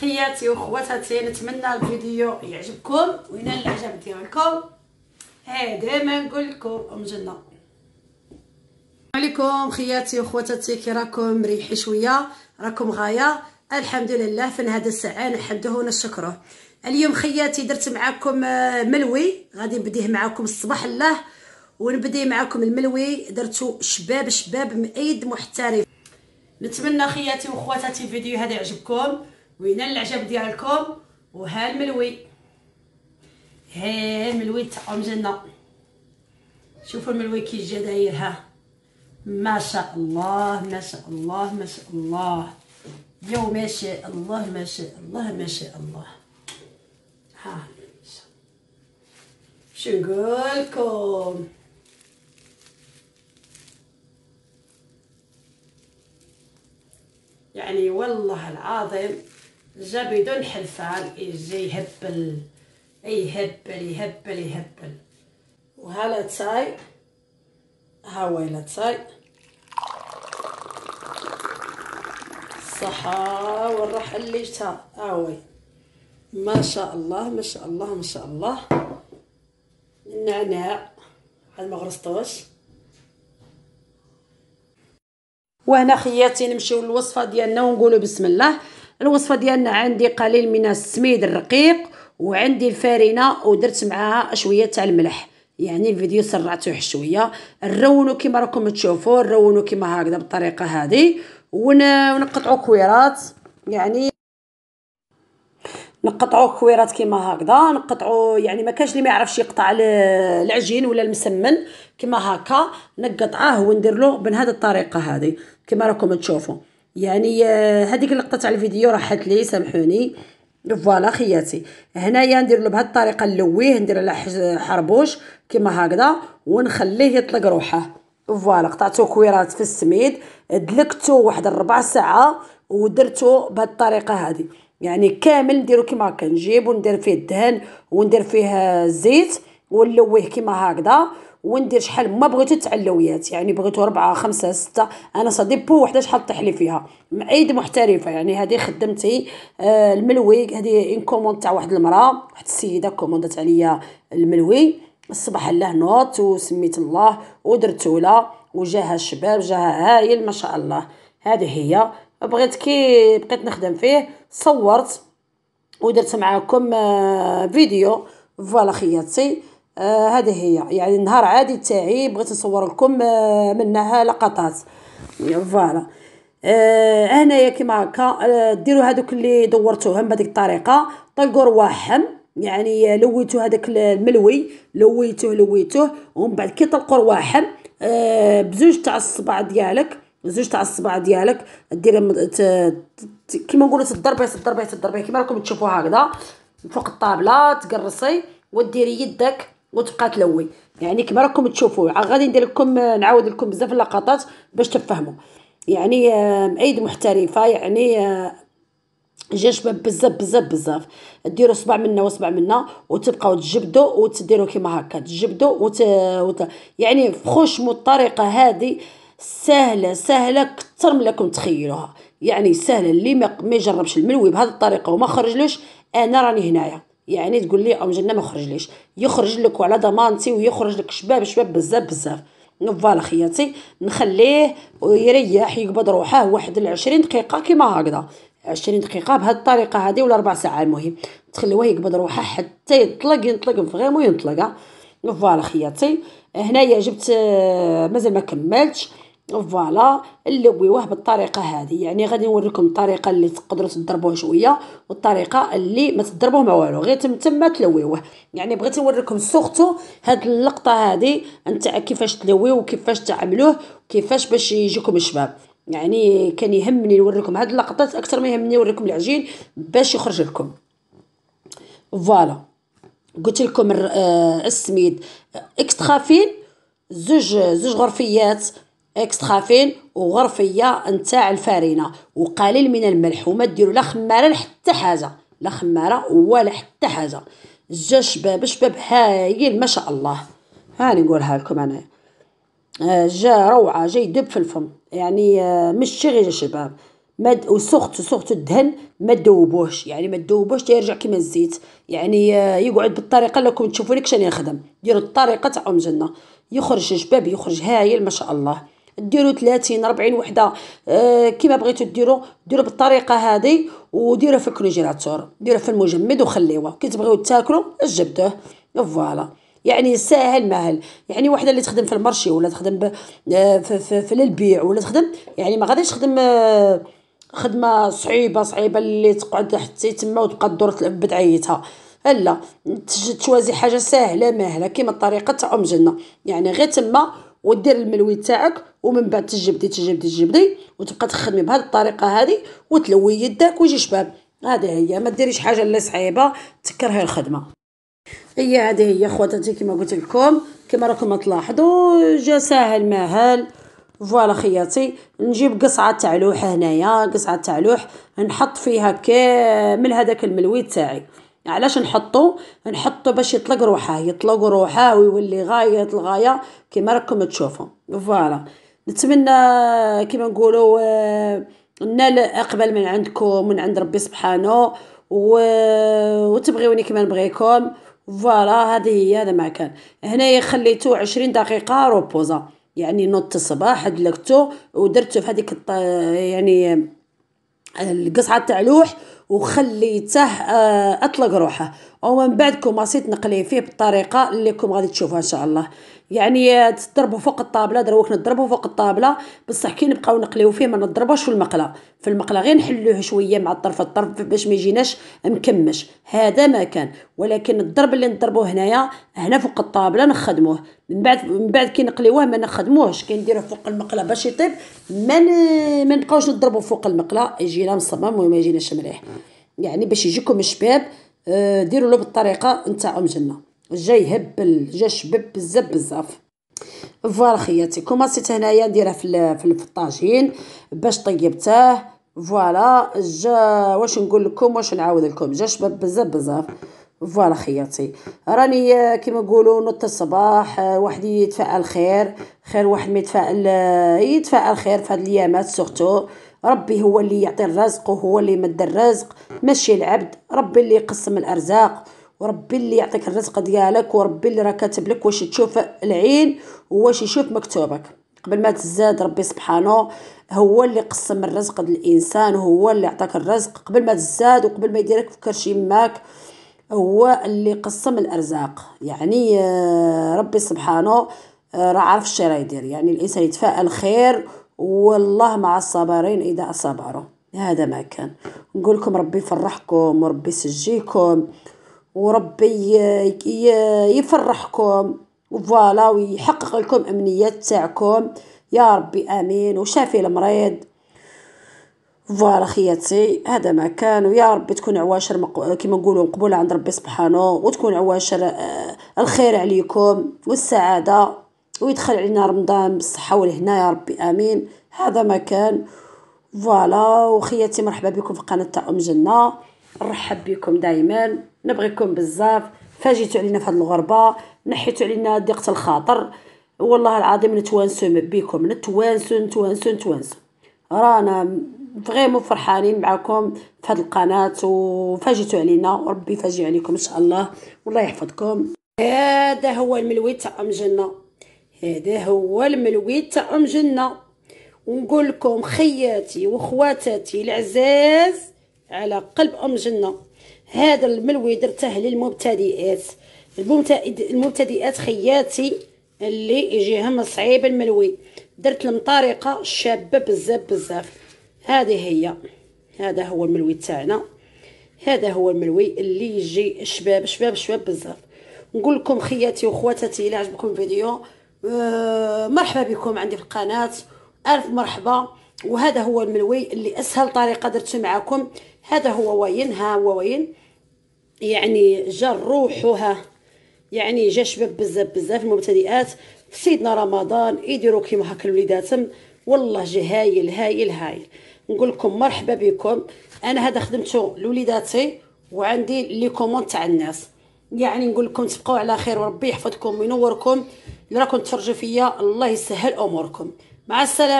خياتي وخواتاتي نتمنى الفيديو يعجبكم وينال الاعجاب ديالكم هذا ما نقول لكم ام جنه عليكم خياتي وخواتاتي كي راكم مريحي شويه راكم غايه الحمد لله في هذا الساعه نحمده ونشكره اليوم خياتي درت معكم آه، ملوي غادي نبديه معكم الصباح الله ونبدي معكم الملوي درتو شباب شباب مأيد محترف نتمنى خياتي وخواتاتي الفيديو هذا يعجبكم وهنا العجب ديالكم وها الملوي ها الملوي تاع ام جنه شوفوا الملوي كي جا داير ها ما شاء الله ما شاء الله ما شاء الله يو ما شاء الله ما شاء الله ما شاء الله ها شو نقولكم يعني والله العظيم الجبيدو الحلفان يجي يهبل يهبل يهبل يهبل وها لا تاي ها هو لا تاي الصحة والراحة اللي جتها هاوي ما شاء الله ما شاء الله ما شاء الله النعناع هاد ما غرسطوش وهنا خياتي نمشيو للوصفه ديالنا ونقولوا بسم الله الوصفه ديالنا عندي قليل من السميد الرقيق وعندي الفارينه ودرت معاها شويه تاع الملح يعني الفيديو سرعته شويه نرونو كما راكم تشوفوا نرونو كما هكذا بالطريقه هذه ونقطعوا كويرات يعني نقطعوا كويرات كيما هكذا نقطعوا يعني ما كانش اللي ما يعرفش يقطع العجين ولا المسمن كيما هكا نقطعه وندير له بهذه الطريقه هذه كما راكم تشوفوا يعني آه، هذيك اللقطه تاع الفيديو راحت لي سامحوني فوالا خياتي هنايا ندير له بهذه الطريقه نلويه ندير على حربوش كما هكذا ونخليه يطلق روحه فوالا قطعته كويرات في السميد دلكته واحد ربع ساعه ودرته بهذه الطريقه هذه يعني كامل نديرو كيما هكا نجيب وندير فيه الدهن وندير فيه الزيت ونلويه كيما هكذا وندير شحال ما بغيتو تعلويات يعني بغيتو ربعة خمسة ستة أنا صديبو وحدة شحال طيح لي فيها معيد محترفة يعني هذه خدمتي آه، الملوي هذه إن كوموند تاع واحد المرأة واحد السيدة كوموندات عليا الملوي الصباح الله نوت وسميت الله ودرتولا وجاها الشباب جاها هايل ما شاء الله هذه هي بغيت كي بقيت نخدم فيه صورت ودرت معاكم آه، فيديو فوالا خياطتي آه هذه هي يعني نهار عادي تاعي بغيت نصور لكم آه منها لقطات فوالا آه هنايا كيما هكا آه ديروا هذوك اللي دورتوهم بهذيك الطريقه طلقوا رواحهم يعني لويتو هذاك الملوي لويتوه لويتوه ومن بعد كي طلقوا رواحهم آه بزوج تاع الصباع ديالك زوج تاع الصباع ديالك دير كيما نقولوا تضربيه تضربيه تضربيه كيما راكم تشوفوا هكذا فوق الطابله تقرصي وديري يدك وتبقى تلوي يعني كما راكم تشوفوا غادي ندير لكم نعاود لكم بزاف اللقطات باش تفهموا يعني ايد محترفه يعني جا شباب بزاف بزاف بزاف ديروا صبع منا وصبع منا وتبقاو تجبدوا وتديروا كيما هكا تجبدوا وت... وت... يعني مو الطريقه هذه سهله سهله كثر من لكم تخيلوها يعني سهله اللي ما يجربش الملوي بهذه الطريقه وما خرجلوش انا راني هنايا يعني تقول لي ام جنه ما خرجليش يخرج لك وعلى ضمانتي ويخرج لك شباب شباب بزاف بزاف فوالا خياتي نخليه يريح يقبض روحه واحد العشرين دقيقه كيما هكذا عشرين دقيقه بهاد الطريقه هادي ولا ربع ساعه المهم تخليوه يقبض روحه حتى ينطلق ينطلق فغيمون ينطلق فوالا خياتي هنايا جبت آه، مازال ما كملتش فوالا نلويوه بالطريقه هذه يعني غادي نوريكم الطريقه اللي تقدروا تضربوه شويه والطريقه اللي ما تضربوه ما والو غير تم تما تلويوه يعني بغيت نوريكم سورتو هاد اللقطه هذه نتاع كيفاش تلويوه وكيفاش تعملوه وكيفاش باش يجيكم الشباب يعني كان يهمني نوريكم هاد اللقطات اكثر ما يهمني نوريكم العجين باش يخرج لكم فوالا قلت لكم آه، السميد فين زوج زوج غرفيات اكسترافين وغرفيه نتاع الفارينه وقليل من الملح وما ديروا لا خماره حتى حاجه لا خماره ولا حتى حاجه الدجاج شباب شباب هايل ما شاء الله هاني نقولها لكم انا آه، جا روعه جا يدب في الفم يعني آه، مش شي غير شباب مد وسخت سخت الدهن ما تذوبوهش يعني ما تذوبوهش حتى يرجع كيما الزيت يعني آه، يقعد بالطريقه اللي راكم تشوفوني كشاني نخدم ديروا الطريقه تاع ام جنه يخرج شباب يخرج هايل ما شاء الله ديروا 30 40 وحده آه كما بغيتو ديروا ديروا بالطريقه هذه وديروا في الكونجيلاتور ديروا في المجمد وخليوه كي تبغيو تاكلوا جبدوه فوالا يعني ساهل مهل يعني وحده اللي تخدم في المارشي ولا تخدم ب... آه، في, في, في البيع ولا تخدم يعني ما غاديش تخدم آه، خدمه صعيبه صعيبه اللي تقعد حتى تما وتبقى تدور بدعيتها لا توازي حاجه ساهله مهله كيما الطريقه تاع ام جنه يعني غير تما ودير الملوي تاعك ومن بعد تجبدي تجبدي تجبدي وتبقى تخدمي بهذه الطريقه هذه وتلوي يدك ويجي شباب هذه هي ما ديريش حاجه اللي صعيبه تكرهي الخدمه هي هذه هي خواتاتي كما قلت لكم كما راكم تلاحظوا جا ساهل ماهل فوالا خياتي نجيب قصعه تاع لوح هنايا قصعه تاع لوح نحط فيها كامل هذاك الملوي تاعي يعني علاش نحطو نحطو باش يطلق روحه يطلق روحه ويولي غايه الغايه كما راكم تشوفوا فوالا نتمنى كما نقولوا آه، نال اقبل من عندكم من عند ربي سبحانه و... وتبغيوني كما نبغيكم فوالا هذه هي هذا ما كان هنايا خليتو عشرين دقيقه روبوزا يعني نوض الصباح دلكتو ودرتو في هذيك الط... يعني القصعه تاع لوح وخليته آه، اطلق روحه ومن بعد كوماسيت نقليه فيه بالطريقه الليكم غادي تشوفوها ان شاء الله يعني آه، تضربوا فوق الطابله دروك نضربوا فوق الطابله بصح كي نبقاو نقليو فيه ما نضربوش في المقله في المقله غير نحلوه شويه مع الطرف الطرف باش ما يجيناش مكمش هذا ما كان ولكن الضرب اللي نضربوه هنايا هنا فوق الطابله نخدموه من بعد من بعد كي نقليوه ما نخدموهش كي نديروه فوق المقله باش يطيب ما ما نبقاوش نضربوا فوق المقله يجينا مصمم وما يجيناش مليح يعني باش يجيكم الشباب آه، ديروا له بالطريقه نتاع ام جنه جا يهبل جا شبب بزاف بزاف فوالا خياتي سيت هنايا نديرها في في الطاجين باش طيبته فوالا جا واش نقول لكم واش نعاود لكم جا شباب بزاف بزاف فوالا خياتي راني آه، كيما نقولوا نط الصباح آه، واحد يتفائل خير خير واحد ما يتفائل آه، يتفائل خير في هاد الايامات سورتو ربي هو اللي يعطي الرزق وهو اللي يمد الرزق ماشي العبد ربي اللي يقسم الارزاق وربي اللي يعطيك الرزق ديالك وربي اللي راه كاتب لك واش تشوف العين وواش يشوف مكتوبك قبل ما تزاد ربي سبحانه هو اللي قسم الرزق للانسان وهو اللي عطاك الرزق قبل ما تزاد وقبل ما يديرك في كرشي ماك هو اللي قسم الأرزاق يعني آه، ربي سبحانه آه، راه عارف الشيء راه يدير يعني الإنسان يتفائل خير والله مع الصابرين إذا صبروا هذا ما كان نقول لكم ربي يفرحكم وربي يسجيكم وربي آه، يفرحكم وفوالا ويحقق لكم امنيات تاعكم يا ربي امين وشافي المريض فوالا خياتي هذا ما كان ويا ربي تكون عواشر مق... كيما نقولوا مقبوله عند ربي سبحانه وتكون عواشر آه، الخير عليكم والسعاده ويدخل علينا رمضان بالصحه والهنا يا ربي امين هذا ما كان فوالا وخياتي مرحبا بكم في قناه تاع ام جنه نرحب بكم دائما نبغيكم بزاف فاجيتوا علينا في هذه الغربه نحيتوا علينا ضيقه الخاطر والله العظيم نتوانسوا بكم نتوانسوا نتوانسوا نتوانسوا رانا فريمون فرحانين معكم في هذه القناه وفاجئتوا علينا وربي يفاجئ عليكم ان شاء الله والله يحفظكم هذا هو الملوي تاع ام جنه هذا هو الملوي تاع ام جنه ونقول لكم خياتي وخواتاتي العزاز على قلب ام جنه هذا الملوي درته للمبتدئات المبتدئات خياتي اللي يجيهم صعيب الملوي درت لهم طريقه شابه بزاف بزاف هذه هي هذا هو الملوي تاعنا هذا هو الملوي اللي يجي شباب شباب شباب بزاف نقول لكم خياتي وخواتاتي الى عجبكم الفيديو أه مرحبا بكم عندي في القناه الف مرحبا وهذا هو الملوي اللي اسهل طريقه درته معكم هذا هو وين ها هو وين يعني جا روحها يعني جا شباب بزاف بزاف المبتدئات في سيدنا رمضان يديروا كيما هكا الوليدات والله جا هايل هايل هايل نقول لكم مرحبا بكم انا هذا خدمته لوليداتي وعندي لي كوموند تاع الناس يعني نقول لكم تبقاو على خير وربي يحفظكم وينوركم اللي راكم تفرجوا فيا الله يسهل اموركم مع السلامه